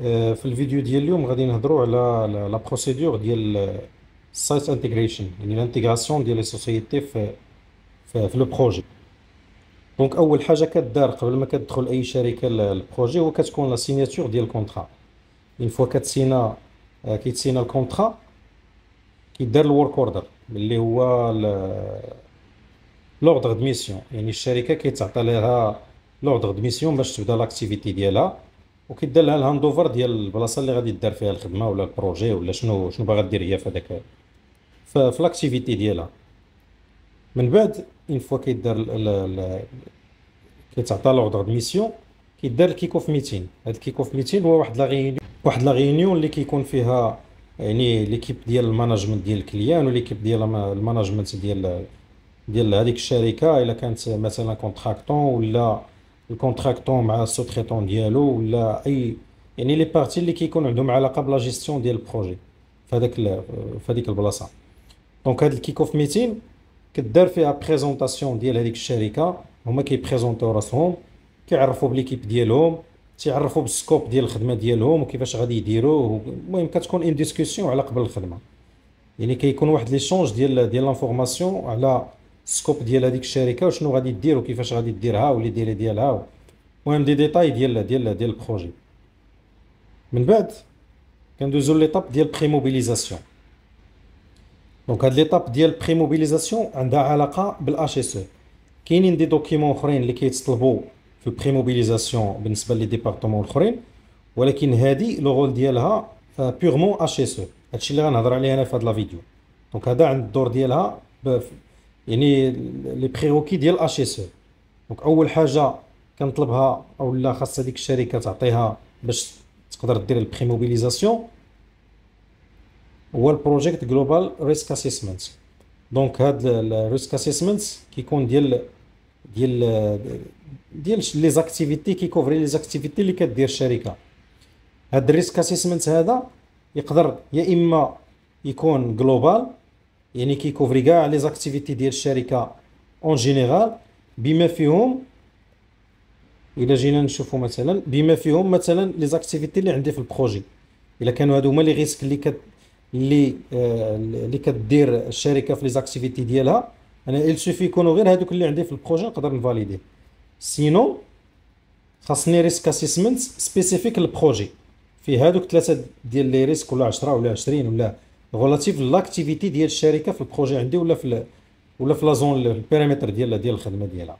آه، في الفيديو ديال اليوم غادي نهضروا على لا بروسيدور ديال السايت انتغريشن يعني الانتغراسيون ديال لي سوسيتي في في لو بروجي دونك اول حاجه كدار قبل ما كتدخل اي شركه للبروجي هو كتكون لا سيناتور ديال الكونترا اون فوا كتسينا آه، كيتسينا الكونترا كيدار الورك اوردر اللي هو لوردر دو ميسيون يعني الشركه كيتعطى لها لوردر دو ميسيون باش تبدا لاكتيفيتي ديالها وكيدير لها الهاند اوفر ديال البلاصه اللي غادي دار فيها الخدمه ولا البروجي ولا شنو شنو باغا دير هي في هذاك في لاكتيفيتي ديالها من بعد اون فوا كيدار كيتعطى لوردر دو ميسيون كيدار الكيك اوف ميتين هاد الكيك اوف ميتين هو واحد لا غينيون واحد لا غينيون اللي كيكون فيها يعني ليكيب ديال الماناجمنت ديال الكليان وليكيب ديال الماناجمنت ديال ديال هذيك الشركه الا كانت مثلا كونتراكتون ولا الكونتراكتون مع السو تريتون ديالو ولا اي يعني لي بارتي اللي كيكون عندهم علاقه بلا جيستيون ديال البروجي فهداك فهاديك البلاصه دونك هاد الكيك اوف ميتين كدار فيها بريزونطاسيون ديال هذيك الشركه هما كيبريزونطيو راسهم كيعرفوا بليكيب ديالهم تيعرفوا بالسكوب ديال الخدمه ديالهم وكيفاش غادي يديروه المهم كتكون ان ديسكوسيون على قبل الخدمه يعني كيكون واحد شونج ديال ديال لانفورماسيون على السكوب ديال هذيك الشركه وشنو غادي دير وكيفاش غادي ديرها واللي ديالها المهم دي ديتاي ديال ديال ديال البروجي من بعد كندوزو ليطاب ديال بري موبيليزاسيون دونك هاد ليطاب ديال بري موبيليزاسيون عندها علاقه بالاش اس او كاينين دي دوكيمون اخرين اللي كيتطلبوا في بري موبيليزاسيون بالنسبه لي ديبارتمون الاخرين ولكن هادي لو رول ديالها بيغمون اش اس او هادشي اللي غنهضر عليه انا في هاد لا فيديو دونك هذا عند الدور ديالها يعني لي بريروكي ديال الاشيسور دونك e. اول حاجه كنطلبها او خاص هذيك الشركه تعطيها باش تقدر دير البري موبيليزاسيون هو البروجيكت جلوبال ريسك اسيسمنت دونك هاد الريسك اسيسمنت كيكون ديال ديال ديال لي زاكتيفيتي كيكوفري لي زاكتيفيتي اللي كدير الشركه هاد الريسك اسيسمنت هذا يقدر يا اما يكون جلوبال يعني كيكوفري كاع لي زاكتيفيتي ديال الشركه اون جينيرال بما فيهم الا جينا نشوفوا مثلا بما فيهم مثلا لي زاكتيفيتي اللي عندي في البروجي الا كانوا هادو هما لي ريسك اللي كت اللي اللي كدير الشركه في لي زاكتيفيتي ديالها انا il سوفي يكونوا غير هادوك اللي عندي في البروجي نقدر نفاليدي سينو خاصني ريسك اسيسمنت سبيسيفيك للبروجي في هادوك ثلاثه ديال لي ريسك ولا 10 ولا 20 ولا غولاتيف لاكتيفيتي ديال الشركه في البروجي عندي ولا في ولا في لازون البيريمتر ديال ديال الخدمه ديالها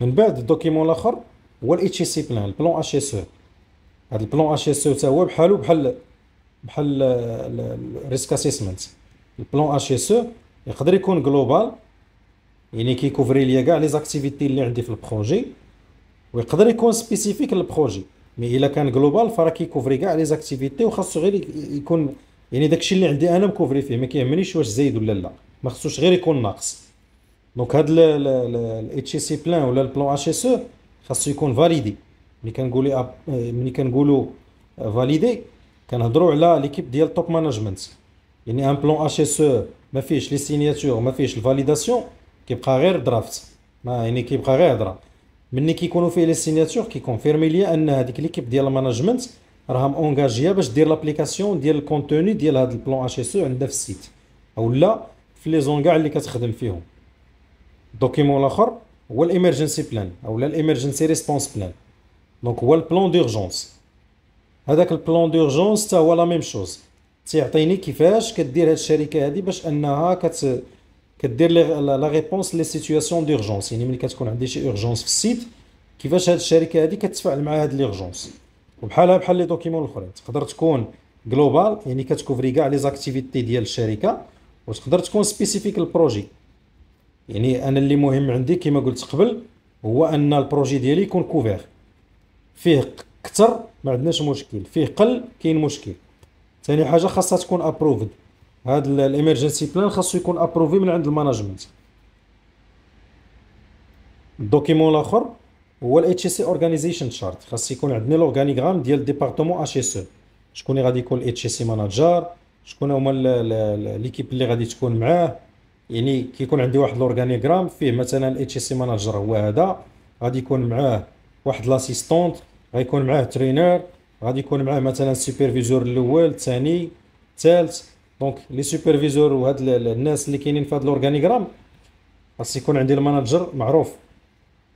من بعد الدوكيمون الاخر هو الاتش سي بلان البلان اتش اس او هذا البلان اتش اس او حتى هو بحالو بحال بحال الريسك اسيسمنت البلان اتش اس او يقدر يكون جلوبال يعني كيكوفري ليا كاع لي زاكتيفيتي اللي عندي في البروجي ويقدر يكون سبيسيفيك للبروجي مي الا كان جلوبال فراه كيكوفري كاع لي زاكتيفيتي وخاصو غير يكون يعني داكشي اللي عندي انا مكوفري فيه ما كيهمنيش واش زايد ولا لا ما خصوش غير يكون ناقص دونك هاد الاتش سي بلان ولا البلون اش اس او خاصو يكون فاليدي ملي كنقولي آه، ملي كنقولوا فاليدي كنهضروا على ليكيب ديال توب مانجمنت يعني ان بلان اش اس او ما فيهش لي سينياتور ما فيهش الفاليداسيون كيبقى غير درافت ما يعني كيبقى غير هضره ملي كيكونوا فيه لي سينياتور كيكونفيرمي ليا ان هذيك ليكيب ديال الماناجمنت راهم اونجاجيا باش دير لابليكاسيون ديال الكونتوني ديال هذا البلان اش اس e عندها في السيت اولا في لي زون كاع اللي كتخدم فيهم الدوكيمون الاخر هو الامرجنسي بلان اولا الامرجنسي ريسبونس بلان دونك هو البلان دورجونس هذاك البلان دورجونس حتى هو لا ميم شوز تيعطيني كيفاش كدير هاد الشركه هادي باش انها كت كدير لا ريبونس لي سيتوياسيون دورجونس يعني ملي كتكون عندي شي اورجونس في السيت كيفاش هاد الشركه هادي كتفاعل مع هاد ليرجونس وبحالها بحال لي دوكيمون الاخرين تقدر تكون جلوبال يعني كتكوفري كاع لي زاكتيفيتي ديال الشركه وتقدر تكون سبيسيفيك البروجي يعني انا اللي مهم عندي كما قلت قبل هو ان البروجي ديالي يكون كوفير فيه كثر ما عندناش مشكل فيه قل كاين مشكل ثاني حاجه خاصها تكون ابروفد هاد الامرجنسي بلان خاصو يكون ابروفي من عند الماناجمنت الدوكيمون الاخر هو الاتش سي اورغانيزيشن شارت خاص يكون عندنا الاورغانيغرام ديال ديبارتمون اتش اس شكون اللي غادي يكون الاتش سي ماناجر شكون هما ليكيب اللي غادي تكون معاه يعني كيكون عندي واحد الاورغانيغرام فيه مثلا الاتش سي ماناجر هو هذا غادي يكون معاه واحد لاسيستونت غيكون معاه ترينر غادي يكون معاه مثلا سوبرفيزور الاول الثاني الثالث دونك لي سوبرفيزور وهاد الناس اللي كاينين في هاد الاورغانيغرام خاص يكون عندي الماناجر معروف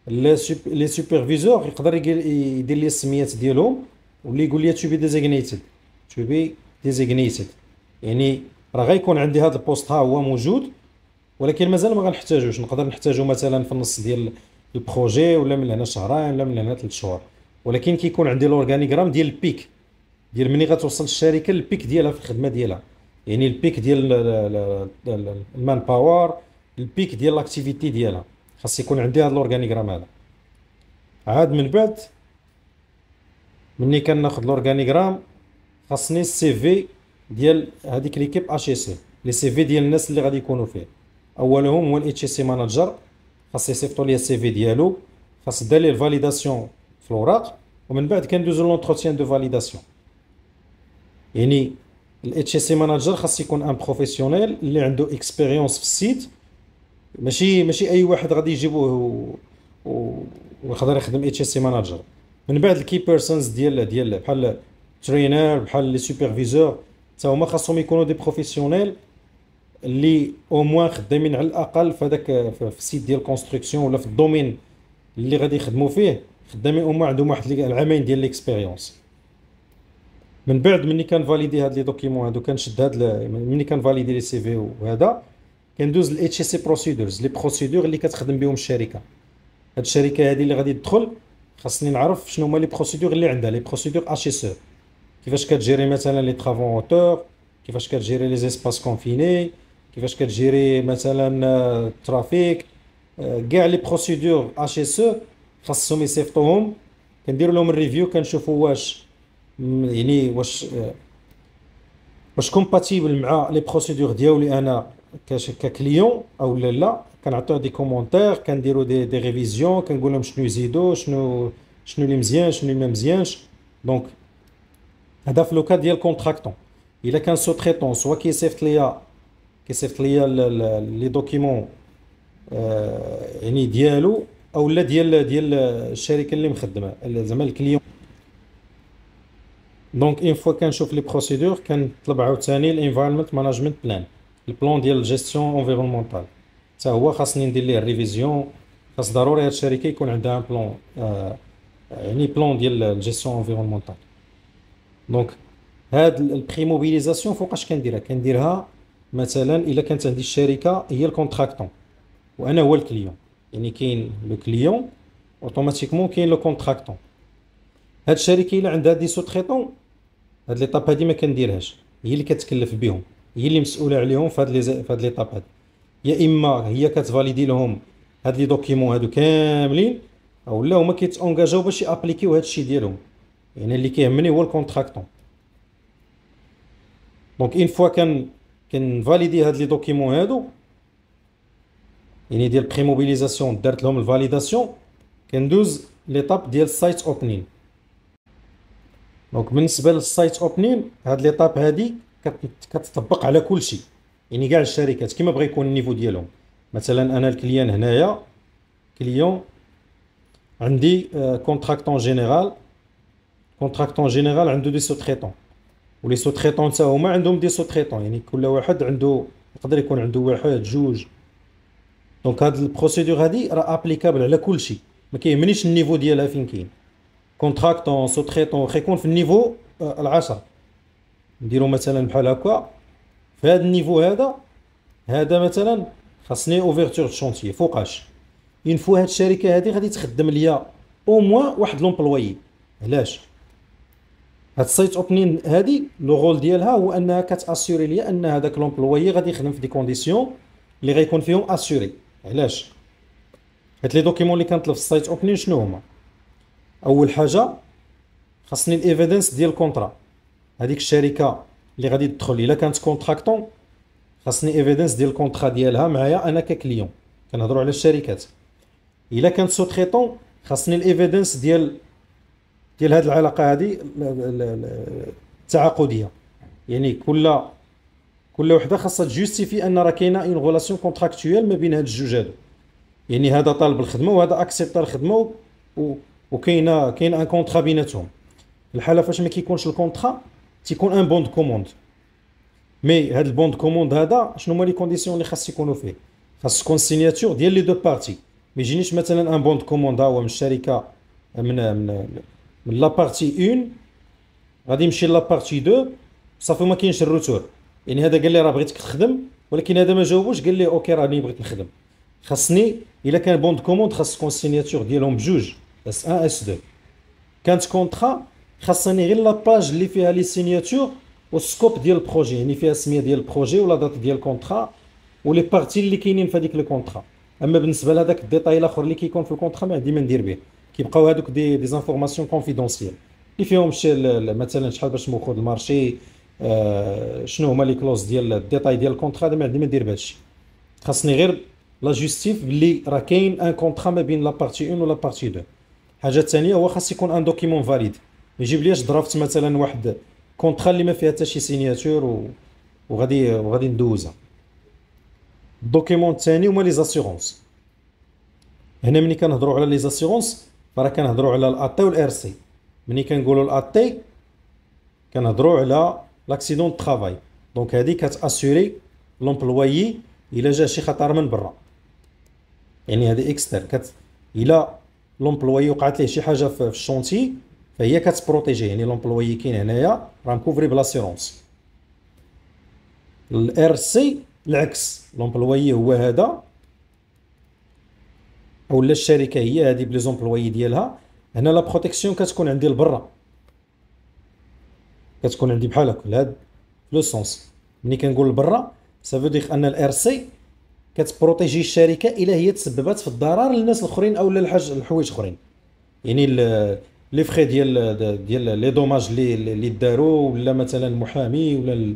لي سوبرفيزور يقدر يدير لي السميات ديالهم واللي يقول لي تو بي ديزيغنيتد تو بي ديزيغنيتد يعني راه غيكون عندي هذا البوست ها هو موجود ولكن مازال ما غنحتاجوش نقدر نحتاجو مثلا في النص ديال البروجي ولا من هنا شهرين ولا من هنا ثلاث شهور ولكن كيكون عندي لورغانيغرام ديال البيك ديال ملي غتوصل الشركه للبيك ديالها في الخدمه ديالها يعني البيك ديال المان باور البيك ديال لاكتيفيتي ديالها خاص يكون عندي هاد الاورغانيغرام هذا عاد من بعد ملي كناخد الاورغانيغرام خاصني السي في ديال هذيك ليكيب اش سي لي سي في ديال الناس اللي غادي يكونوا فيه اولهم هو الاتش سي ماناجر خاص يصيفطوا لي السي في ديالو خاص دير الفاليداسيون في الوراق ومن بعد كندوزو لونتروتيان دو فاليداسيون يعني الاتش سي ماناجر خاص يكون ان بروفيسيونيل اللي عنده اكسبيريونس في السيت ماشي ماشي اي واحد غادي يجيبوه و... و... ويقدر يخدم اتش اس سي ماناجر من بعد الكي بيرسونز ديال ديال بحال ترينر بحال لي سوبرفيزور حتى هما خاصهم يكونوا دي بروفيسيونيل اللي او موان خدامين على الاقل في هذاك في السيت ديال كونستركسيون ولا في الدومين اللي غادي يخدموا فيه خدامين او عندهم واحد العامين ديال ليكسبيريونس من بعد ملي كان فاليدي هاد لي دوكيمون هادو كنشد هاد ملي كان فاليدي لي سي في وهذا كندوز للاتش سي بروسيدورز لي بروسيدور اللي كتخدم بهم الشركه هاد الشركه هذه اللي غادي تدخل خاصني نعرف شنو هما لي بروسيدور اللي عندها لي بروسيدور اشيسور كيفاش كتجيري مثلا لي طرافون اوتور كيفاش كتجيري لي زيسباس كونفيني كيفاش كتجيري مثلا الترافيك آه، آه، كاع لي بروسيدور اشيسور خاصهم يصيفطوهم كندير لهم الريفيو كنشوفوا واش يعني واش آه، واش كومباتيبل مع لي بروسيدور ديالي انا كاش ككليون او لا لا كنعطيو دي كومونتير كنديرو دي دي ريفيزيون كنقول لهم شنو يزيدو شنو شنو اللي مزيان شنو اللي ما مزيانش دونك هذا في لوكا ديال كونتراكتون الا كان سو تريتون سوا كيصيفط ليا كيصيفط ليا لي دوكيمون آه يعني ديالو او لا ديال ديال الشركه اللي مخدمه زعما الكليون دونك اون فوا كنشوف لي بروسيدور كنطلب عاوتاني الانفايرمنت مانجمنت بلان البلان ديال الجيستيون انفيرونمونتال حتى هو خاصني ندير ليه ريفيزيون خاص ضروري هاد الشركه يكون عندها ان بلان يعني بلان ديال الجيستيون انفيرونمونتال دونك هاد البري موبيليزاسيون فوقاش كنديرها كنديرها مثلا الا كانت عندي الشركه هي الكونتراكتون وانا هو الكليون يعني كاين لو كليون اوتوماتيكمون كاين لو كونتراكتون هاد الشركه الا عندها دي سو تريتون هاد ليطاب هادي ما كنديرهاش هي اللي كتكلف بهم هي اللي مسؤوله عليهم في هاد لي في ليطاب يا اما هي كتفاليدي لهم هاد لي دوكيمون هادو كاملين او لا هما كيتونجاجاو باش يابليكيو هاد الشيء ديالهم يعني اللي كيهمني هو الكونتراكتون دونك اون فوا كان كنفاليدي هاد لي دوكيمون هادو يعني ديال بري موبيليزاسيون درت لهم الفاليداسيون كندوز ليطاب ديال السايت اوبنين دونك بالنسبه للسايت اوبنين هاد ليطاب هادي كتطبق على كل شيء يعني كاع الشركات كيما بغى يكون النيفو ديالهم مثلا انا الكليان هنايا كليون عندي كونتراكتون جينيرال كونتراكتون جينيرال عنده دي سو تريتون ولي سو تريتون حتى هما عندهم دي سو تريتون يعني كل واحد عنده يقدر يكون عنده واحد جوج دونك هاد البروسيدور هادي راه ابليكابل على كل شيء ما كيهمنيش النيفو ديالها فين كاين كونتراكتون سو تريتون خيكون في النيفو آه، العشرة نديرو مثلا بحال هكا في هذا النيفو هذا هذا مثلا خاصني اوفيرتور شونتيي فوقاش اون فوا هاد الشركه هادي غادي تخدم ليا او موان واحد لومبلوي علاش هاد السايت اوبنين هادي لو رول ديالها هو انها كتاسيوري ليا ان هذاك لومبلوي غادي يخدم في دي كونديسيون اللي غيكون فيهم اسيوري علاش هاد لي دوكيمون اللي كنطلب في السايت اوبنين شنو هما اول حاجه خاصني الايفيدنس ديال الكونترا هذيك الشركه اللي غادي تدخل الا كانت كونتراكتون خاصني ايفيدنس ديال الكونترا ديالها معايا انا ككليون كنهضروا على الشركات الا كانت سو تريتون خاصني الايفيدنس ديال ديال هذه العلاقه هذه التعاقديه يعني كل كل وحده خاصها تجيستيفي ان راه كاينه اون غولاسيون كونتراكتويال ما بين هاد الجوج هادو يعني هذا طالب الخدمه وهذا اكسبت الخدمه وكاينه كاين ان كونترا بيناتهم الحاله فاش ما كيكونش الكونترا تيكون ان بوند كوموند مي هاد البوند كوموند هذا شنو هما لي كونديسيون اللي خاص يكونوا فيه خاص تكون سيناتور ديال لي دو بارتي ما يجينيش مثلا ان بوند كوموند هو من الشركه من من من لا بارتي 1 غادي يمشي لا بارتي 2 صافي ما كاينش الروتور يعني هذا قال لي راه بغيتك تخدم ولكن هذا ما جاوبوش قال لي اوكي راني بغيت نخدم خاصني الا كان بوند كوموند خاص تكون سيناتور ديالهم بجوج اس 1 اس 2 كانت كونطرا خاصني غير لاباج اللي فيها لي سينياتور والسكوب ديال البروجي يعني فيها السميه ديال البروجي ولا دات ديال الكونترا ولي بارتي اللي كاينين في هذيك الكونترا اما بالنسبه لهذاك الديتاي الاخر اللي كيكون في الكونترا ما عندي ما ندير به كيبقاو هذوك دي دي زانفورماسيون كونفيدونسيال اللي فيهم شي مثلا شحال باش موخود المارشي آه شنو هما لي كلوز ديال الديتاي ديال الكونترا هذا ما عندي ما ندير بهذا الشيء خاصني غير لا جوستيف بلي راه كاين ان كونترا ما بين لا بارتي 1 ولا بارتي 2 حاجه ثانيه هو خاص يكون ان دوكيمون فاليد ما ليش درافت مثلا واحد كونطرا اللي ما فيها حتى شي سينياتور و... وغادي وغادي ندوزها الدوكيمون الثاني هما لي زاسيغونس هنا ملي كنهضروا على لي زاسيغونس راه كنهضروا على الاتي والار سي ملي كنقولوا الاتي كنهضروا على لاكسيدون طرافاي دونك هذه كتاسوري لومبلويي الا جا شي خطر من برا يعني هذه اكستر كت الا لومبلوي وقعت ليه شي حاجه في الشونتي فهي كتبروتيجي يعني لومبلويي كاين هنايا راه مكوفري بلاسيرونس الار سي العكس لومبلويي هو هذا اولا الشركه هي هذه بلي زومبلويي ديالها هنا لا بروتيكسيون كتكون عندي لبرا كتكون عندي بحال هكا لهاد لو سونس ملي كنقول لبرا سافو ديغ ان الار سي كتبروتيجي الشركه الا هي تسببت في الضرر للناس الاخرين او للحاج الحوايج اخرين يعني لي فخي ديال ديال لي دوماج لي لي داروا ولا مثلا المحامي ولا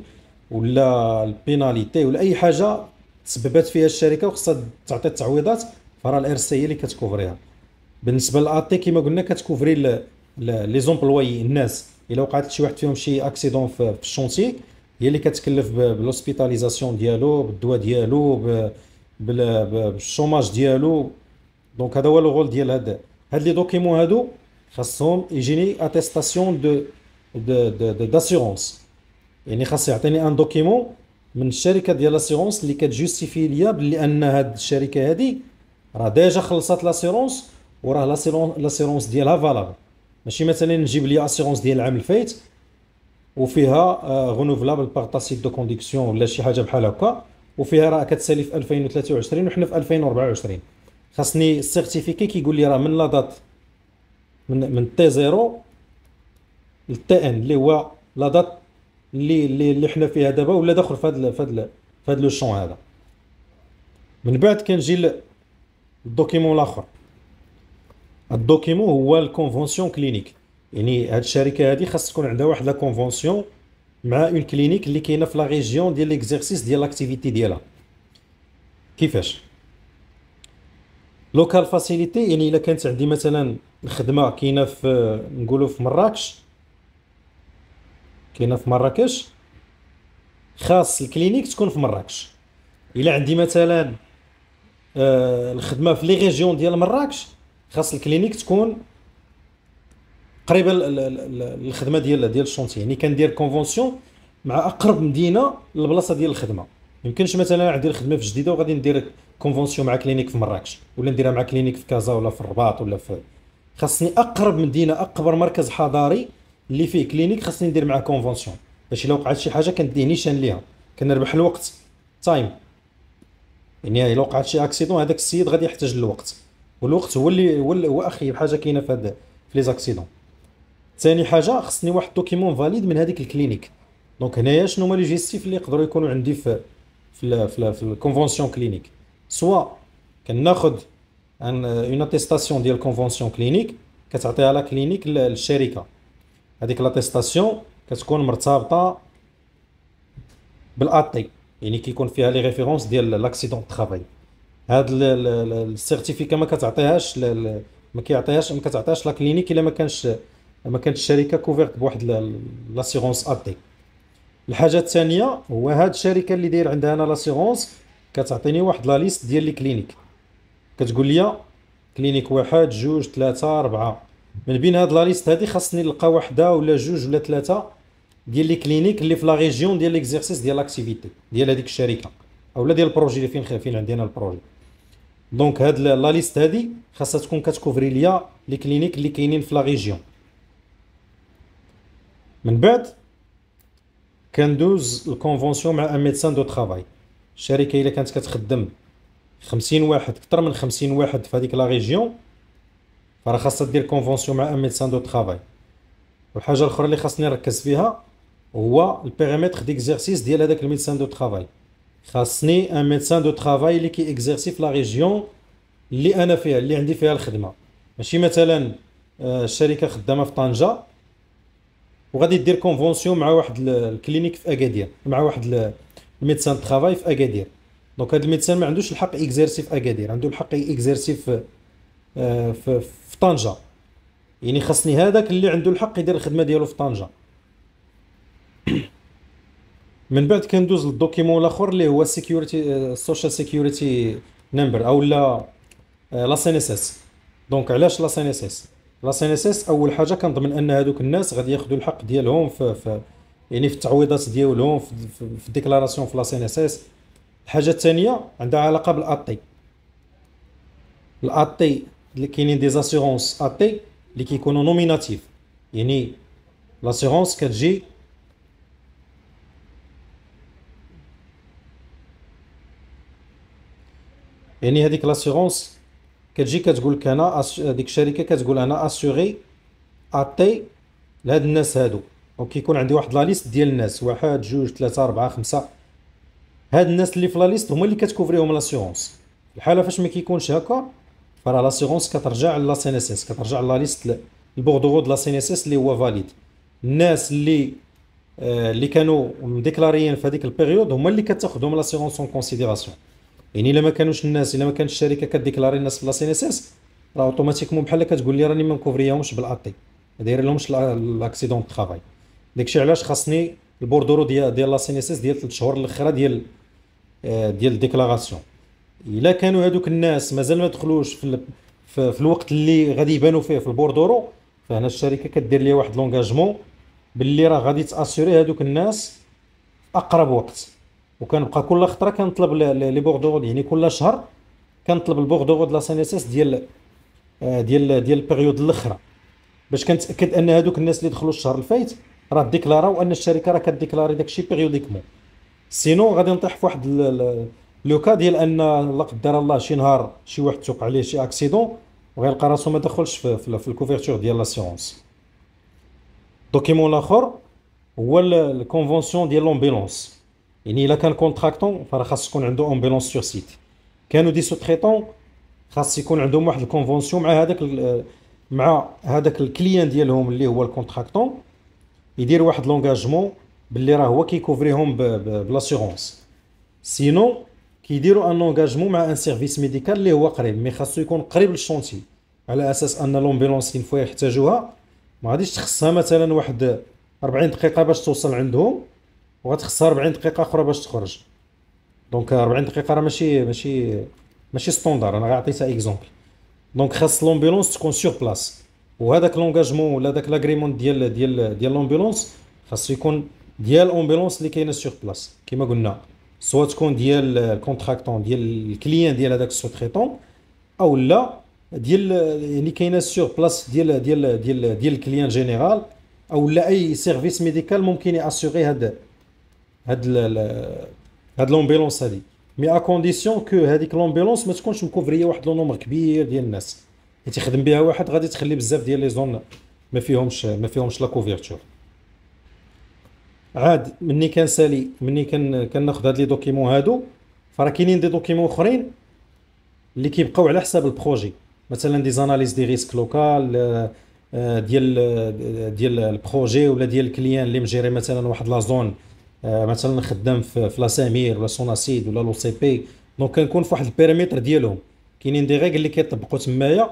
ولا البيناليتي ولا اي حاجه تسببت فيها الشركه وخصها تعطي التعويضات فراه الار سي هي اللي كتكوفريها بالنسبه للاتي كما قلنا كتكوفري لي زومبلوي الناس الا وقعت شي واحد فيهم شي اكسيدون في الشونتي هي اللي كتكلف بالهوسبيتاليزاسيون ديالو بالدواء ديالو بالشوماج ديالو دونك هذا هو الغول ديال هاد هاد لي دوكيمون هادو خاصهم يجيني اتيستاسيون دو دو داسيرونس يعني خاص يعطيني ان دوكيمون من الشركه ديال لاسيرونس اللي كتجوستيفي ليا بلي ان هاد الشركه هادي راه ديجا خلصات لاسيرونس وراه لاسيرونس ديالها فالابل ماشي مثلا نجيب لي اسيرونس ديال العام الفايت وفيها غونوفلابل باغ تاسيت دو كونديكسيون ولا شي حاجه بحال هكا وفيها راه كتسالي في 2023 وحنا في 2024 خاصني السيرتيفيكي كيقول لي راه من لا دات من من تي زيرو للتي ان اللي هو لا دات اللي اللي اللي حنا فيها دابا ولا داخل في هذا في هذا في هذا لو شون هذا من بعد كنجي للدوكيمون الاخر الدوكيمون هو الكونفونسيون كلينيك يعني هاد الشركه هادي خاص تكون عندها واحد لا كونفونسيون مع اون كلينيك اللي كاينه في لا ريجيون ديال ليكزيرسيس ديال لاكتيفيتي ديالها كيفاش لوكال فاسيليتي يعني الا كانت عندي مثلا الخدمه كاينه في نقولوا في مراكش كاينه في مراكش خاص الكلينيك تكون في مراكش الا عندي مثلا آه، الخدمه في لي ريجيون ديال مراكش خاص الكلينيك تكون قريبه للخدمه ديال ديال الشونتي يعني كندير كونفونسيون مع اقرب مدينه للبلاصه ديال الخدمه يمكنش مثلا عندي الخدمه في جديده وغادي ندير كونفونسيون مع كلينيك في مراكش ولا نديرها مع كلينيك في كازا ولا في الرباط ولا في خاصني اقرب مدينه اكبر مركز حضاري اللي فيه كلينيك خاصني ندير معاه كونفونسيون باش الا وقعت شي حاجه كنديه نيشان ليها كنربح الوقت تايم يعني الا وقعت شي اكسيدون هذاك السيد غادي يحتاج للوقت والوقت هو اللي هو, هو اخي حاجه كاينه في هذا في لي زاكسيدون ثاني حاجه خصني واحد دوكيمون فاليد من هذيك الكلينيك دونك هنايا شنو هما لي جيستيف اللي يقدروا يكونوا عندي في في في الكونفونسيون كلينيك سوا كناخذ ان اون اتيستاسيون ديال الكونفونسيون كلينيك كتعطيها لا كلينيك للشركه هذيك لاتيستاسيون كتكون مرتبطه بالاتي يعني كيكون فيها لي ريفيرونس ديال لاكسيدون دو طرافاي هاد السيرتيفيكا ما كتعطيهاش ما كيعطيهاش ما كتعطيهاش لا كلينيك الا ما كانش ما كانتش الشركه كوفيرت بواحد لاسيغونس اتي الحاجه الثانيه هو هاد الشركه اللي داير عندها انا لاسيغونس كتعطيني واحد لا ليست ديال لي كلينيك كتقول لي كلينيك واحد جوج ثلاثة أربعة من بين هاد لا ليست هادي خاصني نلقى وحده ولا جوج ولا ثلاثة ديال لي كلينيك اللي في لا ريجيون ديال ليكزيرسيس ديال لاكتيفيتي ديال هذيك الشركه اولا ديال البروجي اللي فين فين عندي انا البروجي دونك هاد لا ليست هادي خاصها تكون كتكوفري ليا لي كلينيك اللي كاينين في لا ريجيون من بعد كندوز الكونفونسيون مع ان ميدسان دو ترافاي الشركه الا كانت كتخدم 50 واحد اكثر من 50 واحد في هذيك لا ريجيون فراه خاصها دير كونفونسيون مع ان ميدسان دو ترافاي والحاجه الاخرى اللي خاصني نركز فيها هو البيريمتر ديكزيرسيس ديال هذاك الميدسان دو ترافاي خاصني ان ميدسان دو ترافاي اللي كيكزيرسي في لا ريجيون اللي انا فيها اللي عندي فيها الخدمه ماشي مثلا الشركه آه، خدامه في طنجه وغادي دير كونفونسيون مع واحد الكلينيك في اكادير مع واحد الميدسان ترافاي في اكادير دونك هذا الميدسان ما عندوش الحق اكزيرسي في اكادير عنده الحق اكزيرسي في آه، في, في طنجه يعني خاصني هذاك اللي عنده الحق يدير الخدمه ديالو في طنجه من بعد كندوز للدوكيمون الاخر اللي هو سيكيورتي السوشيال سيكيورتي نمبر او لا لا سي ان اس اس دونك علاش لا سي ان اس اس لا سي ان اس اس اول حاجه كنضمن ان هذوك الناس غادي ياخذوا الحق ديالهم في, في يعني في التعويضات ديالهم في, في, في الديكلاراسيون في لا سي ان اس اس الحاجه الثانيه عندها علاقه بالاطي الاطي اللي كاينين دي زاسيغونس اطي اللي كيكونوا نوميناتيف يعني لاسيغونس كتجي يعني هذيك لاسيغونس كتجي كتقول لك انا ديك الشركه كتقول انا اسيغي اتي لهاد الناس هادو وكيكون عندي واحد لا ليست ديال الناس واحد جوج ثلاثة أربعة خمسة هاد الناس اللي في لا ليست هما اللي كتكوفريهم لاسيغونس الحالة فاش ما كيكونش هكا فراه لاسيغونس كترجع لا سي ان اس اس كترجع لا ليست البوردو دو لا سي ان اس اس اللي هو فاليد الناس اللي آه اللي كانوا مديكلاريين في هذيك البيريود هما اللي كتاخذهم لاسيغونس اون كونسيديراسيون يعني الا ما كانوش الناس الا ما كانت الشركه كديكلاري الناس في ان اس اس راه اوتوماتيكمون بحال كتقول لي راني ما مكوفريهمش بالاطي داير لهمش لاكسيدون دو طرافاي داكشي علاش خاصني البوردورو ديال ديال ان اس اس ديال 3 شهور الاخره ديال آه، ديال الديكلاراسيون الا كانوا هذوك الناس مازال ما دخلوش في, في, في الوقت اللي غادي يبانوا فيه في البوردورو فهنا الشركه كدير ليا واحد لونجاجمون باللي راه غادي تاسوري هذوك الناس اقرب وقت وكنبقى كل خطره كنطلب لي بوردورود يعني كل شهر كنطلب البوردورود لا اس ديال آه، ديال ديال البيريود الاخرى باش كنتاكد ان هذوك الناس اللي دخلوا الشهر الفايت راه ديكلاراو ان الشركه راه كديكلاري داكشي بيريوديكمون سينو غادي نطيح في واحد لوكا ديال ان لا قدر الله شي نهار شي واحد توقع عليه شي اكسيدون وغيلقى راسو ما دخلش في, في, في الكوفرتور ديال لاسيونس دوكيمون الاخر هو الكونفونسيون ديال لومبيلونس يعني الا كان كونتراكتون فراه خاص يكون عنده امبيلونس سور سيت كانوا دي سو تريتون خاص يكون عندهم واحد الكونفونسيون مع هذاك مع هذاك الكليان ديالهم اللي هو الكونتراكتون يدير واحد لونجاجمون باللي راه هو كيكوفريهم بلاسيغونس سينو كيديروا ان لونجاجمون مع ان سيرفيس ميديكال اللي هو قريب مي خاصو يكون قريب للشونتي على اساس ان لومبيلونس فوا يحتاجوها ما غاديش تخصها مثلا واحد 40 دقيقه باش توصل عندهم وغتخصها 40 دقيقه اخرى باش تخرج دونك euh, 40 دقيقه راه ماشي ماشي ماشي ستوندار انا غنعطيتها اكزومبل دونك خاص لومبيلونس تكون سور بلاس وهذاك لونغاجمون ولا داك لاغريمون ديال ديال ديال لومبيلونس خاصو يكون ديال امبيلونس اللي كاينه سور بلاس كما قلنا سواء تكون ديال الكونتراكتون ديال الكليان ديال هذاك السو تريتون او لا ديال يعني كاينه سور بلاس ديال ديال ديال ديال الكليان جينيرال او لا اي سيرفيس ميديكال ممكن ياسوري هاد هاد هاد لومبيلونس هادي مي ا كونديسيون كو هذيك لومبيلونس ما تكونش مكوفريه واحد لو كبير ديال الناس اللي تخدم بها واحد غادي تخلي بزاف ديال لي زون ما فيهمش ما فيهمش لا كوفرتور عاد مني كنسالي مني كن كناخذ هاد لي دوكيمون هادو فراه كاينين دي دوكيمون اخرين اللي كيبقاو على حساب البروجي مثلا دي زاناليز دي ريسك لوكال آه، آه، ديال ديال البروجي ولا ديال الكليان اللي مجيري مثلا واحد لا زون آه، مثلا خدام في لاسامير ولا سوناسيد ولا لو سي بي دونك كنكون في واحد البيريمتر ديالهم كاينين دي ريغل اللي كيطبقوا تمايا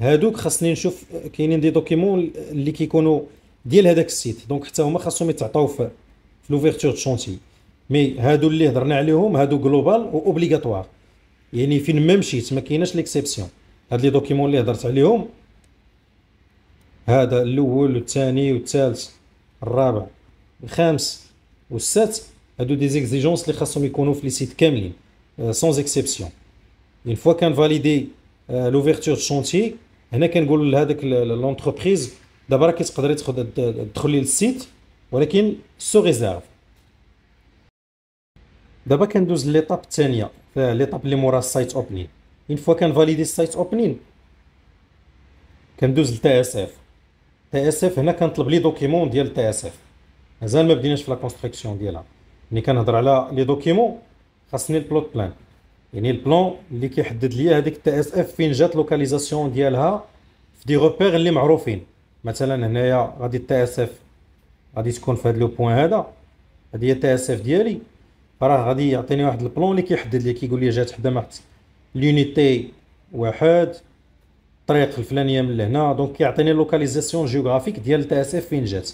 هادوك خاصني نشوف آه، كاينين دي دوكيمون اللي كيكونوا ديال هذاك السيت دونك حتى هما خاصهم يتعطاو في لوفيرتور دو شونتي مي هادو اللي هضرنا عليهم هادو جلوبال و اوبليغاتوار يعني فين ما مشيت ما كايناش ليكسيبسيون هاد لي دوكيمون اللي هضرت عليهم هذا الاول والثاني والثالث الرابع الخامس ou 7 de des exigences les khassoum les sites Kemlin, euh, sans exception une fois qu'on validé euh, l'ouverture de chantier l'entreprise d'abord le site se réserve دابا كندوز ليطاب الثانيه l'étape اللي مورا السايت de site فوا كان فاليدي السايت اوبنين كندوز TSF اس اف تي اس اف Le « TSF », مازال ما بديناش في لا كونستركسيون ديالها ملي كنهضر على لي دوكيمون خاصني البلوت بلان يعني البلان اللي كيحدد ليا هذيك تي اس اف فين جات لوكاليزاسيون ديالها في دي روبير اللي معروفين مثلا هنايا غادي تي اس اف غادي تكون في هذا لو بوين هذا هذه هي تي اس اف ديالي راه غادي يعطيني واحد البلون اللي كيحدد لي كيقول لي جات حدا محت لونيتي واحد الطريق الفلانيه من لهنا دونك كيعطيني لوكاليزاسيون جيوغرافيك ديال تي اس اف فين جات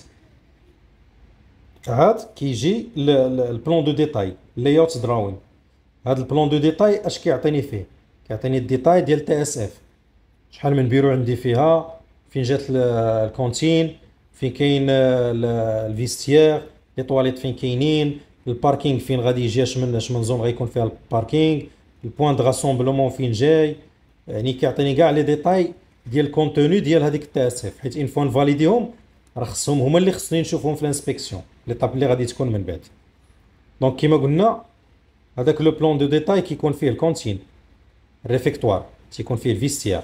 عاد كيجي البلون دو ديتاي لاي اوت دراوين هاد البلون دو ديتاي اش كيعطيني فيه كيعطيني الديتاي ديال تي اس اف شحال من بيرو عندي فيها فين جات الكونتين فين كاين الفيستيير لي طواليت فين كاينين الباركينغ فين غادي يجي اش من اش من زون غيكون فيها الباركينغ البوان دو راسومبلومون فين جاي يعني كيعطيني كاع لي ديتاي ديال الكونتوني ديال هذيك تي اس اف حيت ان فون فاليديهم راه خصهم هما اللي خصني نشوفهم في الانسبكسيون لي طاب اللي غادي تكون من بعد دونك كيما قلنا هذاك لو بلون دو ديتاي كيكون فيه الكونتين الريفيكتوار تيكون فيه الفيستيار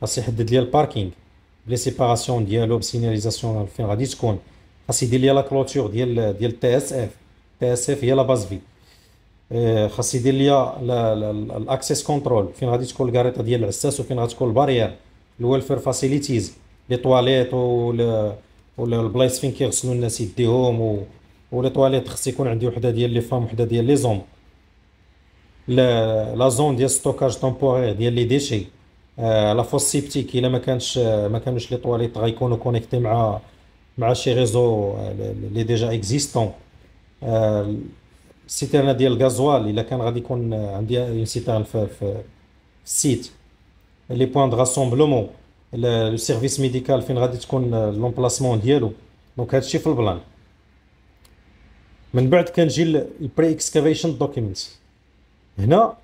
خاص يحدد ليا الباركينغ لي سيباراسيون ديالو بسينياليزاسيون فين غادي تكون خاص يدير ليا لا كلوتور ديال ديال تي اس اف تي اس اف هي لا باز في euh، خاص يدير ليا الاكسيس كونترول فين غادي تكون الكاريطه ديال العساس وفين غتكون البارير الويلفير فاسيليتيز لي طواليت و ولا البلايص فين كيغسلوا الناس يديهم و... ولي طواليت خص يكون عندي وحده ديال لي فام وحده ديال لي زوم لا لا زون ديال ستوكاج تومبورير ديال لي ديشي لا فوس سيبتيك الا ما كانش ما كانوش لي طواليت غيكونوا كونيكتي مع مع شي ريزو لي ديجا اكزيستون آه السيتيرنا ديال الغازوال الا كان غادي يكون عندي اون سيتيرن في, في السيت لي بوان دو راسومبلومون لو سيرفيس ميديكال فين غادي تكون لومبلاسمون ديالو دونك هادشي في البلان من بعد كنجي للبري اكسكافيشن دوكيمنت هنا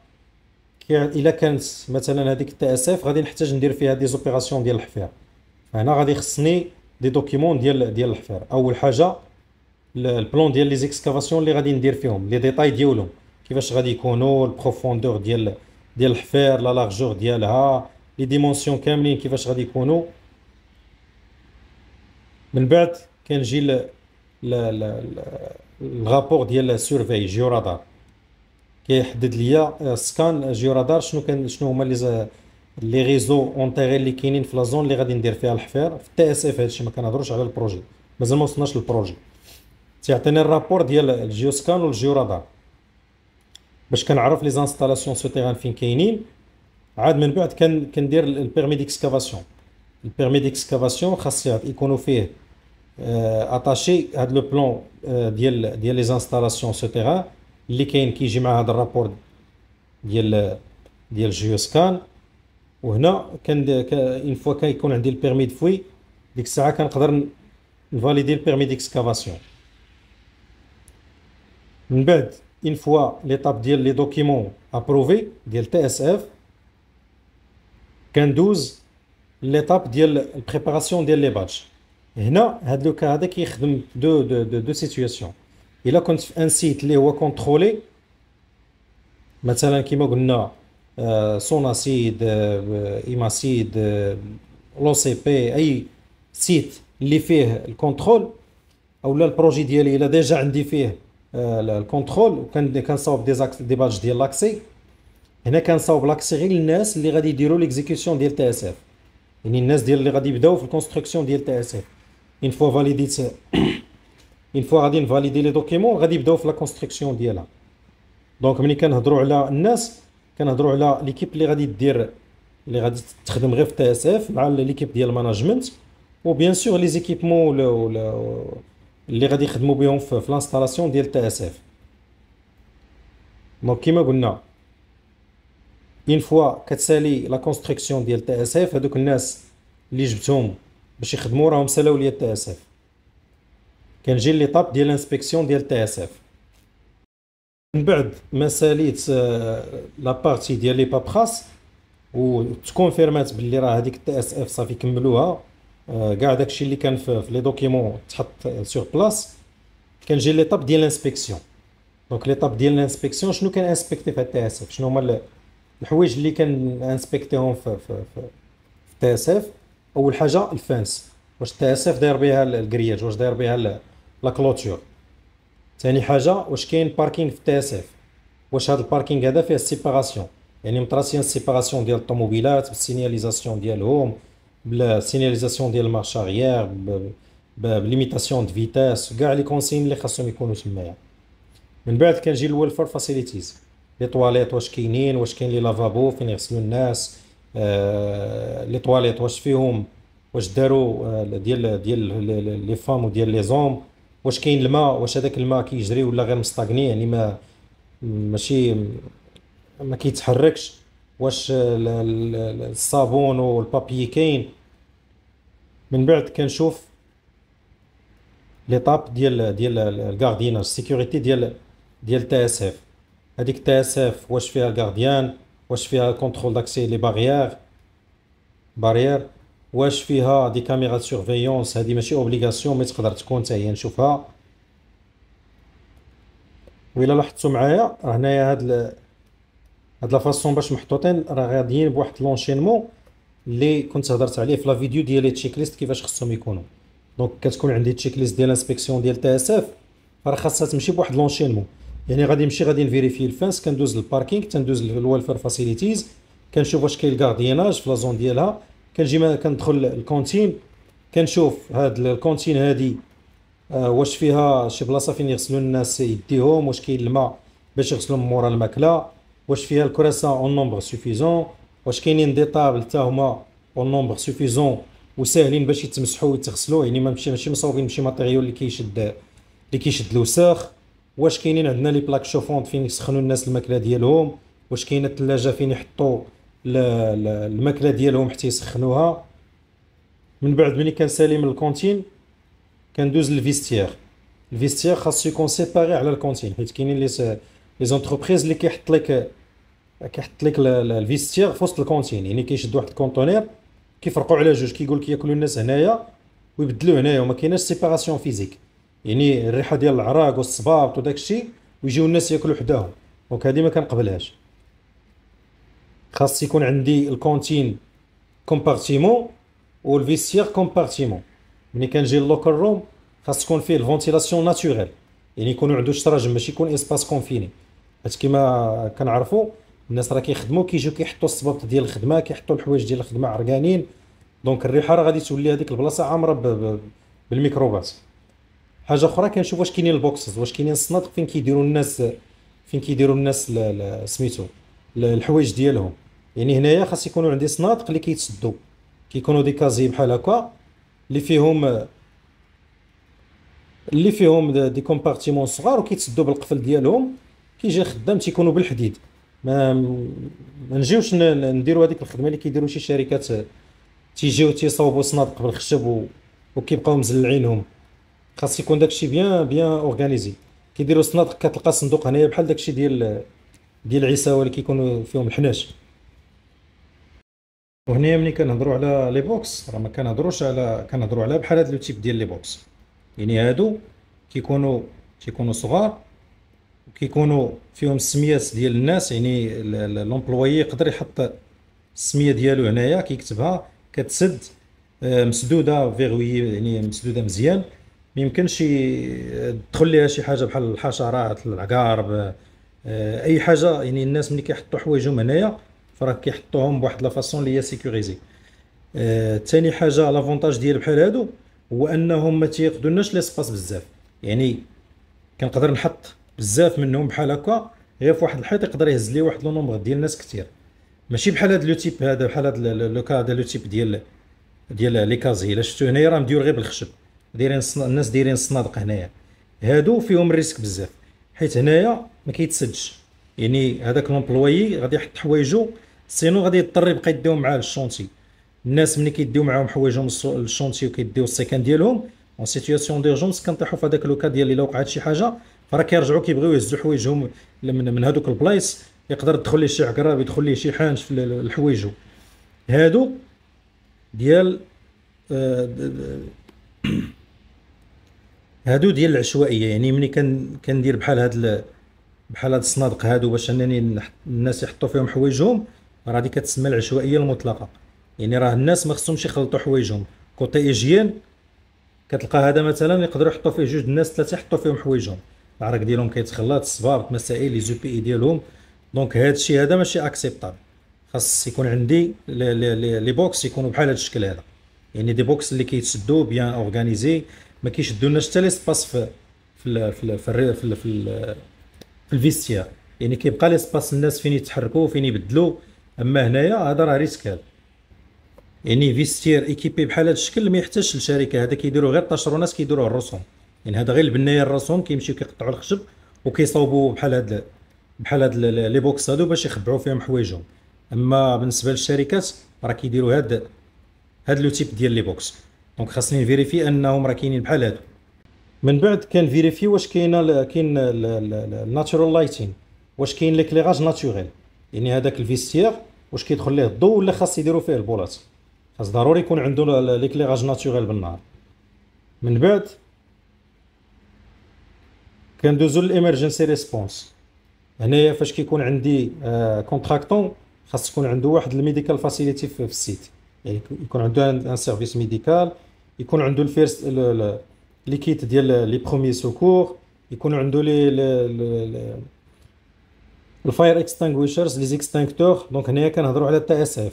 الا كانت مثلا هذيك التي اس اف غادي نحتاج ندير فيها دي زوبيراسيون ديال الحفير فهنا غادي خصني دي دوكيمون ديال ديال الحفير اول حاجه البلون ديال لي زيكسكافاسيون اللي غادي ندير فيهم لي ديتاي ديالهم كيفاش غادي يكونوا البروفوندور ديال ديال الحفير لا لارجور ديالها لي ديمونسيون كاملين كيفاش غادي يكونوا من بعد كنجي ل الغابور ديال السيرفي جيو رادار كيحدد ليا سكان جيو رادار شنو كان شنو هما لي لي ريزو اونتيغي اللي كاينين في لازون اللي غادي ندير فيها الحفير في تي اس اف هادشي ما كنهضروش على البروجي مازال ما وصلناش للبروجي تيعطيني الرابور ديال الجيو سكان والجيو رادار باش كنعرف لي زانستالاسيون سو تيغان فين كاينين Maintenant, on va dire le permis d'excavation. Le permis d'excavation, il attaché à le plan des installations sur le terrain. Il y a un rapport de GIO-SCAN. Et maintenant, une fois qu'il a le permis de fouet, on va valider le permis d'excavation. Une fois l'étape des documents approuvés, le TSF, كندوز ليطاب ديال البريباراسيون ديال لي باتش هنا هاد لوكا هذا كيخدم دو دو دو, دو سيتوياسيون الا كنت في ان سيت اللي هو كونترولي مثلا كيما قلنا آه، سوناسيد ايماسيد آه، آه، لو سي بي اي سيت اللي فيه الكونترول اولا البروجي ديالي الا ديجا عندي فيه الكونترول وكنصاوب دي زاكس دي باج ديال لاكسي هنا كنصاوب لاكسي غير للناس اللي غادي يديروا ليكزيكسيون ديال تي اس اف يعني الناس ديال اللي غادي يبداو في الكونستركسيون ديال تي اس اف اون فوا فاليديت اون فوا غادي نفاليدي لي دوكيمون غادي يبداو في لا كونستركسيون ديالها دونك ملي كنهضروا على الناس كنهضروا على ليكيب اللي غادي دير اللي غادي تخدم غير في تي اس اف مع ليكيب ديال الماناجمنت وبيان سور لي زيكيبمون اللي غادي يخدموا بهم في لانستالاسيون ديال تي اس اف دونك كيما قلنا اون فوا كتسالي لا كونستركسيون ديال تي اس اف هذوك الناس اللي جبتهم باش يخدموا راهم سالاو ليا تي اس اف كنجي ليطاب ديال الانسبكسيون ديال تي اس اف من بعد ما ساليت لا آه، بارتي ديال لي بابخاس وتكونفيرمات باللي راه هذيك تي اس اف صافي كملوها آه، كاع داكشي اللي كان في لي دوكيمون تحط سور بلاص كنجي ليطاب ديال الانسبكسيون دونك ليطاب ديال الانسبكسيون شنو كان انسبكتي في تي اس اف شنو هما الحوايج اللي انسبكتيهم في في في تي اس اف اول حاجه الفانس واش تي اس اف داير بها الكرياج واش داير بها لا كلوتور ثاني حاجه واش كاين باركينغ في تي اس اف واش هذا الباركينغ هذا فيه سيباراسيون يعني مطراسيين سيباراسيون ديال الطوموبيلات بالسينياليزاسيون ديالهم بالسينياليزاسيون ديال المارش اغيير بليميتاسيون دو فيتاس كاع لي كونسين اللي خاصهم يكونوا تمايا من بعد كنجي للويلفير فاسيليتيز لي طواليت واش كاينين واش كاين لي لافابو فين يغسلوا الناس آه، لي طواليت واش فيهم واش داروا آه، ديال ديال لي فام وديال لي زوم واش كاين الماء واش هذاك الماء كيجري ولا غير مستقني يعني ما ماشي ما كيتحركش واش الصابون والبابي كاين من بعد كنشوف ليطاب ديال ديال الكارديناج السيكوريتي ديال ديال تي اس اف هذيك تي اس اف واش فيها غارديان واش فيها كونترول داكسي لي باريير باريير واش فيها دي كاميرا سيرفيونس هادي ماشي اوبليغاسيون مي تقدر تكون حتى هي نشوفها وإلا لاحظتوا معايا راه هنايا هاد ال... هاد لا فاسون باش محطوطين راه غاديين بواحد لونشينمون اللي كنت هضرت عليه في لا فيديو ديال تشيك ليست كيفاش خصهم يكونوا دونك كتكون عندي تشيك ليست ديال الانسبكسيون ديال تي اس اف راه خاصها تمشي بواحد لونشينمون يعني غادي نمشي غادي نفيريفي الفانس كندوز للباركينغ تندوز للوالفير فاسيليتيز كنشوف واش كاين الكاردياناج في لازون ديالها كنجي كندخل الكونتين كنشوف هاد الكونتين هادي آه، واش فيها شي بلاصه فين يغسلوا الناس يديهم واش كاين الماء باش يغسلوا من مورا الماكله واش فيها الكراسه اون نومبر سوفيزون واش كاينين دي طابل حتى هما اون نومبر سوفيزون وساهلين باش يتمسحوا ويتغسلوا يعني ما ماشي ماشي مصاوبين بشي ماتيريال اللي كيشد اللي كيشد الوساخ واش كاينين عندنا لي بلاك شوفونت فين يسخنوا الناس الماكله ديالهم واش كاينه الثلاجه فين يحطوا الماكله ديالهم حتى يسخنوها من بعد ملي كنسالي من الكونتين كندوز للفيستير الفيستير خاصو يكون سيباري على الكونتين حيت كاينين لي لي زونتربريز اللي كيحط لك كيحط لك الفيستير في وسط الكونتين يعني كيشد واحد الكونتونير كيفرقوا على جوج كيقول لك ياكلوا الناس هنايا ويبدلوا هنايا وما كايناش سيباراسيون فيزيك يعني الريحه ديال العراق والصباط وداك الشيء ويجيو الناس ياكلوا حداهم دونك هذه ما كنقبلهاش خاص يكون عندي الكونتين كومبارتيمون والفيسيير كومبارتيمون ملي كنجي لوكر روم خاص تكون فيه الفونتيلاسيون ناتوريل يعني يكون عنده شطرج ماشي يكون اسباس كونفيني حيت كما كنعرفوا الناس راه كيخدموا كيجيو كيحطوا الصبابط ديال الخدمه كيحطوا الحوايج ديال الخدمه عرقانين دونك الريحه راه غادي تولي هذيك البلاصه عامره بالميكروبات حاجه اخرى كنشوف واش كاينين البوكسز واش كاينين الصنادق فين كيديروا الناس فين كيديروا الناس سميتو الحوايج ديالهم يعني هنايا خاص يكونوا عندي صنادق اللي كيتسدوا كيكونوا دي كازي بحال هكا اللي فيهم اللي فيهم دي كومبارتيمون صغار وكيتسدوا بالقفل ديالهم كيجي خدام تيكونوا بالحديد ما ما نجيوش نديروا هذيك الخدمه اللي كيديروا شي شركات تيجيو تيصاوبوا صنادق بالخشب وكيبقاو مزلعينهم خاص يكون داكشي بيان بيان اورغانيزي كيديروا الصنادق كتلقى صندوق هنايا بحال داكشي ديال ديال العساوه اللي كيكونوا فيهم الحناش وهنا ملي كنهضروا على لي بوكس راه ما كنهضروش على كنهضروا على بحال هاد لو تيب ديال لي بوكس يعني هادو كيكونوا كيكونوا صغار وكيكونوا فيهم السميات ديال الناس يعني لومبلوي يقدر يحط السميه ديالو هنايا كيكتبها كتسد آه، مسدوده فيغوي يعني مسدوده مزيان ما يمكنش تدخل ليها شي حاجه بحال الحشرات العقارب آه، اي حاجه يعني الناس ملي كيحطوا حوايجهم هنايا فراه كيحطوهم بواحد لا فاصون اللي هي سيكوريزي ثاني آه، حاجه لافونتاج ديال بحال هادو هو انهم ما تيقدوناش ليسباس بزاف يعني كنقدر نحط بزاف منهم بحال هكا غير في واحد الحيط يقدر يهز لي واحد لو نومبر ديال الناس كثير ماشي بحال هاد لو تيب هذا بحال هاد لو كا هذا لو تيب ديال ديال لي كازي الا شفتو هنايا راه مديور غير بالخشب دايرين الناس دايرين الصنادق هنايا هادو فيهم الريسك بزاف حيت هنايا ما كيتسدش يعني هذاك لومبلويي غادي يحط حوايجو سينو غادي يضطر يبقى يديهم معاه للشونتي الناس ملي كيديو معاهم حوايجهم للشونتي وكيديو السكان ديالهم اون سيتياسيون ديرجونس كنطيحو في هذاك لوكا ديال الا وقعت شي حاجه فراه كيرجعو كيبغيو يهزو حوايجهم من, من هذوك البلايص يقدر يدخل ليه شي عقرب يدخل ليه شي حانش في حوايجو هادو ديال آه هادو ديال العشوائيه يعني ملي كندير بحال هاد بحال هاد الصنادق هادو باش انني الناس يحطوا فيهم حوايجهم راه هادي كتسمى العشوائيه المطلقه يعني راه الناس ما خصهمش يخلطوا حوايجهم كوتي ايجين كتلقى هذا مثلا يقدروا يحطوا فيه جوج الناس ثلاثه يحطوا فيهم حوايجهم العرق ديالهم كيتخلط الصبابط مسائل لي زو بي اي ديالهم دونك هذا الشيء هذا ماشي اكسبتابل خاص يكون عندي لي بوكس يكونوا بحال هذا الشكل هذا يعني دي بوكس اللي كيتسدوا بيان اورغانيزي ما كيشدولناش حتى لي سباس في في في في في, في, في الفيستيا يعني كيبقى لي سباس الناس فين يتحركوا فين يبدلوا اما هنايا هذا راه ريسكال يعني فيستير ايكيبي بحال هذا الشكل ما يحتاجش الشركه هذا كيديروا غير طاشرو ناس كيديروا الرسوم يعني هذا غير البنايه الرسوم كيمشيو كيقطعوا الخشب وكيصاوبوا بحال هاد بحال هاد لي بوكس هادو باش يخبعوا فيهم حوايجهم اما بالنسبه للشركات راه كيديروا هاد هاد لو تيب ديال لي بوكس دونك خاصني نفيريفي انهم راه كاينين بحال هادو من بعد كنفيريفي واش كاينه كاين الناتشورال لايتين واش كاين ليكليراج ناتوريل يعني هذاك الفيستير واش كيدخل ليه الضوء ولا خاص يديروا فيه البولات خاص ضروري يكون عنده ليكليراج ناتوريل بالنهار من بعد كندوزو للامرجنسي ريسبونس هنايا فاش كيكون عندي كونتراكتون آه، خاص تكون عنده واحد الميديكال فاسيليتي في السيت يعني يكون عنده ان سيرفيس ميديكال يكون عنده الفيرست لي كيت ديال لي برومي سوكور يكون عنده لي الفاير اكستنغويشرز لي زيكستينكتور دونك هنايا كنهضروا على التي اس اف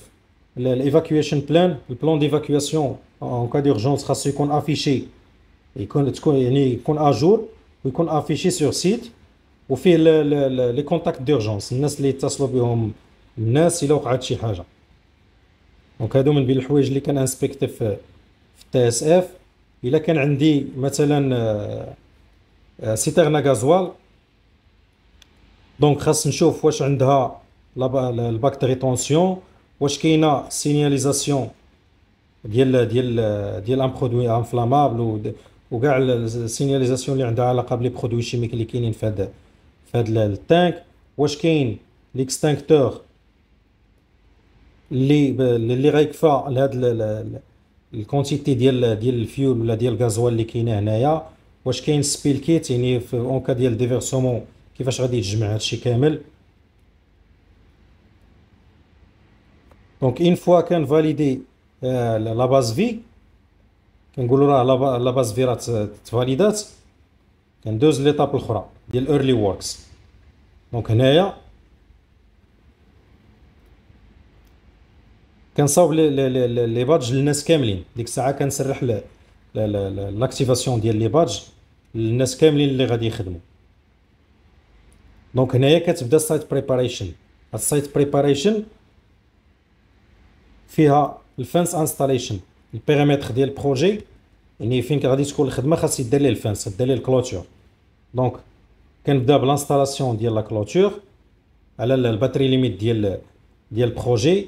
الايفاكويشن بلان البلان ديفاكواسيون اون كا ديرجونس خاصو يكون افيشي يكون تكون يعني يكون اجور ويكون افيشي سور سيت وفيه لي كونتاكت ديرجونس الناس اللي يتصلوا بهم الناس الا وقعت شي حاجه دونك هادو من بين الحوايج اللي كان انسبكت في تي اس اف الا كان عندي مثلا آه، سيتيرنا غازوال دونك خاص نشوف واش عندها الباكتيري طونسيون واش كاينه سينياليزاسيون ديال ديال ديال ان برودوي انفلامابل وكاع السينياليزاسيون اللي عندها علاقه بلي برودوي شيميك اللي كاينين في هذا في هذا التانك واش كاين ليكستانكتور اللي اللي غيكفى لهاد الكونتيتي ديال ديال الفيول ولا ديال الغازوال اللي كاينه هنايا واش كاين سبيل كيت يعني في اون كا ديال ديفيرسومون كيفاش غادي يتجمع هادشي كامل دونك اون فوا كان فاليدي لا باز في كنقولوا راه لا باز في راه تفاليدات كندوز ليطاب الاخرى ديال ايرلي ووركس دونك هنايا كنصاوب لي بادج للناس كاملين ديك الساعه كنسرح لاكتيفاسيون ديال لي بادج للناس كاملين اللي غادي يخدموا دونك هنايا كتبدا السايت بريباريشن السايت بريباريشن فيها الفانس انستاليشن البيريمتر ديال البروجي يعني فين غادي تكون الخدمه خاص يدير ليه الفانس يدير ليه الكلوتور دونك كنبدا بالانستالاسيون ديال لا كلوتور على الباتري ليميت ديال ديال البروجي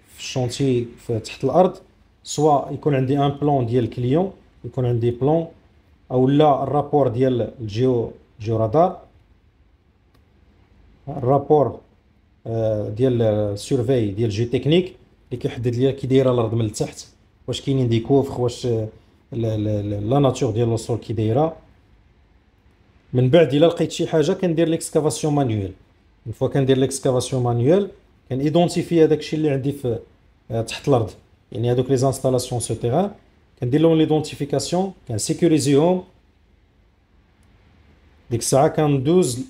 الشونتي تحت الارض سواء يكون عندي ان بلون ديال الكليون يكون عندي بلون او لا الرابور ديال الجيو جيو رادار الرابور ديال السيرفي ديال الجيو تكنيك اللي كيحدد ليا كي دايره الارض من التحت واش كاينين دي كوفخ واش لا ناتور ديال الوصول كي دايره من بعد الا لقيت شي حاجه كندير ليكسكافاسيون مانيوال اون فوا كندير ليكسكافاسيون مانيوال ايدونتيفي هذاك الشيء اللي عندي في تحت الارض يعني هذوك لي زانستالاسيون سو تيغان كندير لهم ليدونتيفيكاسيون كنسيكوريزيهم ديك الساعه كندوز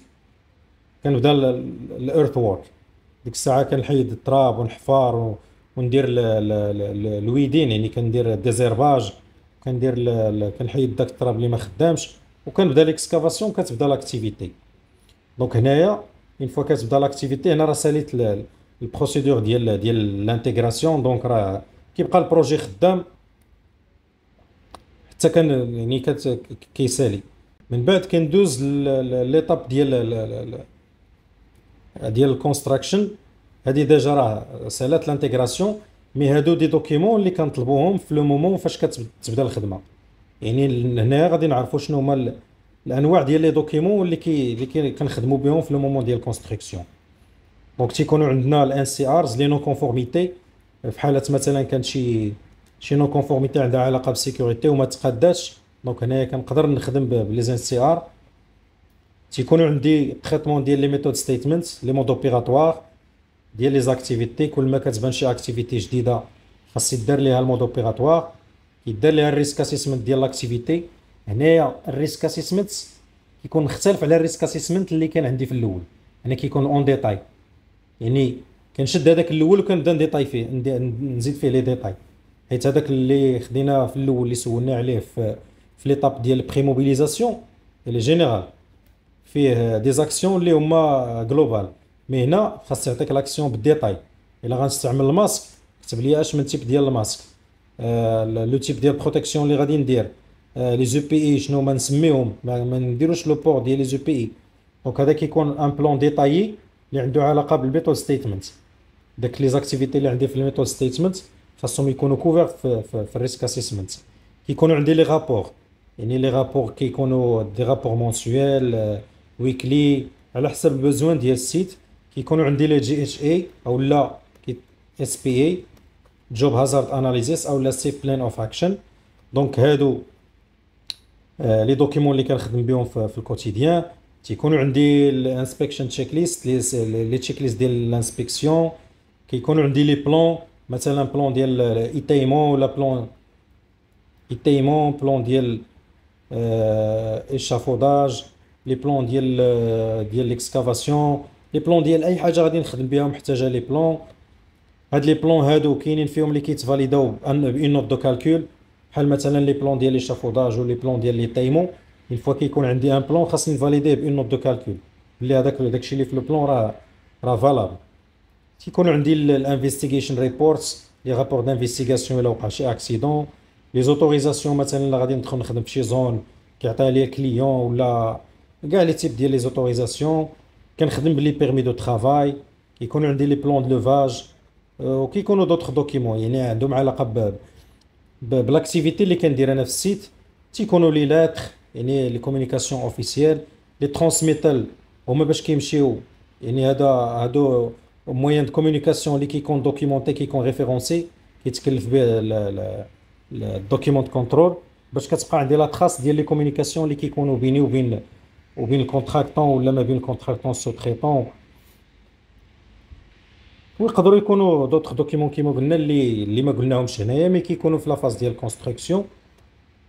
كنبدا الايرث وورك ديك الساعه كنحيد التراب ونحفار وندير الويدين يعني كندير ديزيرباج كندير كنحيد داك التراب اللي ما خدامش وكنبدا ليكسكافاسيون كتبدا لاكتيفيتي دونك هنايا اون فوا كتبدا لاكتيفيتي هنا راه ساليت البروسيدور ديال ديال لانتيغراسيون دونك راه كيبقى البروجي خدام حتى كان يعني كيسالي من بعد كندوز ليطاب ديال ديال الكونستراكشن هذه ديجا راه سالات لانتيغراسيون مي هادو دي دوكيمون اللي كنطلبوهم في لو مومون فاش كتبدا الخدمه يعني هنا غادي نعرفوا شنو هما الانواع ديال لي دوكيمون اللي كي اللي كنخدموا بهم في لو مومون ديال الكونستراكشن دونك تيكونوا عندنا الان سي ارز لي نو كونفورميتي في حاله مثلا كانت شي شي نو كونفورميتي عندها علاقه بالسيكوريتي وما تقداش دونك هنايا كنقدر نخدم بلي زان سي ار تيكونوا عندي تريتمون ديال لي ميثود ستيتمنت لي مود اوبيراتوار ديال لي زاكتيفيتي كل ما كتبان شي اكتيفيتي جديده خاص يدار ليها المود اوبيراتوار يدار ليها الريسك اسيسمنت ديال لاكتيفيتي هنايا الريسك اسيسمنت كيكون مختلف على الريسك اسيسمنت اللي كان عندي في الاول هنا كيكون اون ديتاي يعني كنشد هذاك الاول وكنبدا نديطاي فيه نزيد فيه لي ديطاي حيت هذاك اللي خدينا في الاول اللي سولنا عليه في في ليطاب ديال البري موبيليزاسيون لي جينيرال فيه دي زاكسيون اللي هما جلوبال مي هنا خاص يعطيك لاكسيون بالديطاي الا غنستعمل الماسك كتب لي اش من تيب ديال الماسك آه، لو تيب ديال بروتيكسيون اللي غادي ندير لي زو بي اي شنو ما نسميهم ما نديروش لو بور ديال لي زو بي اي دونك هذا كيكون ان بلون ديطايي اللي عنده علاقه بالميثود ستيتمنت داك لي زاكتيفيتي اللي عندي في الميثود ستيتمنت خاصهم يكونوا كوفر في, في, في الريسك اسيسمنت كيكونوا عندي لي رابور يعني لي رابور كيكونوا دي رابور مونسيوال ويكلي على حسب البوزوان ديال السيت كيكونوا عندي لي جي اتش اي او لا اس بي اي جوب هازارد اناليزيس او لا سي بلان اوف اكشن دونك هادو لي euh, دوكيمون اللي كنخدم بهم في الكوتيديان تيكونوا عندي الانسبكشن تشيك ليست لي تشيك ليست ديال الانسبكسيون كيكونوا عندي لي بلون مثلا بلون ديال ايتايمون ولا بلون ايتايمون بلون ديال اشافوداج آه، لي بلون ديال آه، ديال ليكسكافاسيون لي بلون ديال اي حاجه غادي نخدم بها محتاجه لي بلون هاد لي بلون هادو كاينين فيهم اللي كيتفاليداو بان بون نوت دو كالكول بحال مثلا لي بلون ديال ليشافوداج ولي بلون ديال لي il faut qu'il y ait un plan, il faut valider une note de calcul. Le plan sera valable. Si y a l'investigation reports, les rapports d'investigation, il y a un accident, les autorisations, maintenant, la radine de la zone, qui a les clients, ou la. Les types de les autorisations, quand on a les permis de travail, qui on a les plans de levage, euh, ou qui on a d'autres documents. Il y a un domaine à la euh, bah, bah, l'activité qui est dans le site, si on a les lettres, E les communications officielles, les transmetteurs, pour e moyens de communication qui sont documentés, qui sont référencés, qui sont les documents le document de contrôle, Parce qu'il y ait une trace de la communication qui sont été faite entre les contractants ou les e contractants se traitant. traitement. Il y a d'autres documents qui nous n'avons pas mentionnés, mais qui sont en phase de construction,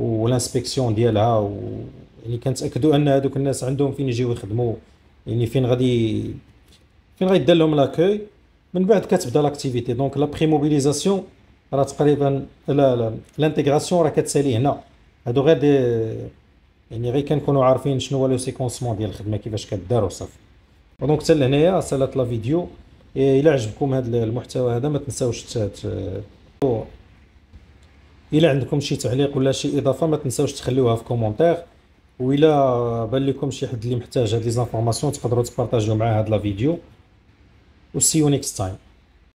والانسبكسيون ديالها و... يعني كنتاكدوا ان هذوك الناس عندهم فين يجيو يخدموا يعني فين غادي فين دير لهم لاكوي من بعد كتبدا لاكتيفيتي دونك لا بري موبيليزاسيون راه تقريبا لا لا لانتيغراسيون راه كتسالي هنا هادو غير دي يعني غير كنكونوا عارفين شنو هو لو سيكونسمون ديال الخدمه كيفاش كدار وصافي دونك حتى لهنايا سالات لا فيديو إيه، الا عجبكم هذا المحتوى هذا ما تنساوش الى عندكم شي تعليق ولا شي اضافه ما تنساوش تخليوها في كومونتير والا بان لكم شي حد اللي محتاج هاد لي زانفورماسيون تقدروا تبارطاجيو معاه هاد لا فيديو يو نيكست تايم